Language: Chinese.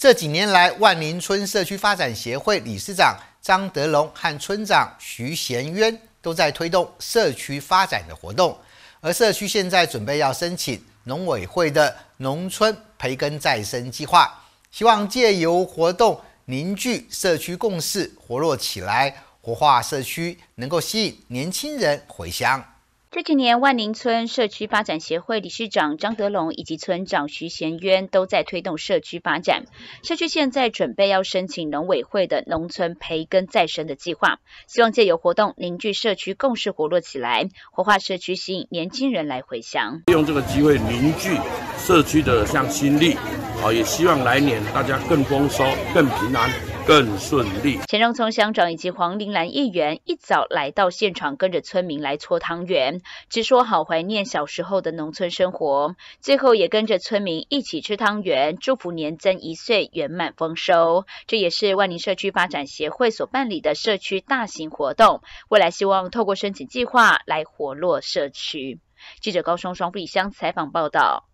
这几年来，万林村社区发展协会理事长张德龙和村长徐贤渊都在推动社区发展的活动，而社区现在准备要申请农委会的农村培根再生计划，希望借由活动凝聚社区共识，活络起来，活化社区，能够吸引年轻人回乡。这几年，万宁村社区发展协会理事长张德龙以及村长徐贤渊都在推动社区发展。社区现在准备要申请农委会的农村培根再生的计划，希望借由活动凝聚社区共识，活络起来，活化社区，吸引年轻人来回乡。利用这个机会凝聚社区的向心力，啊，也希望来年大家更丰收、更平安。更顺利。钱荣聪乡长以及黄玲兰议员一早来到现场，跟着村民来搓汤圆，直说好怀念小时候的农村生活。最后也跟着村民一起吃汤圆，祝福年增一岁，圆满丰收。这也是万宁社区发展协会所办理的社区大型活动。未来希望透过申请计划来活络社区。记者高双双北香采访报道。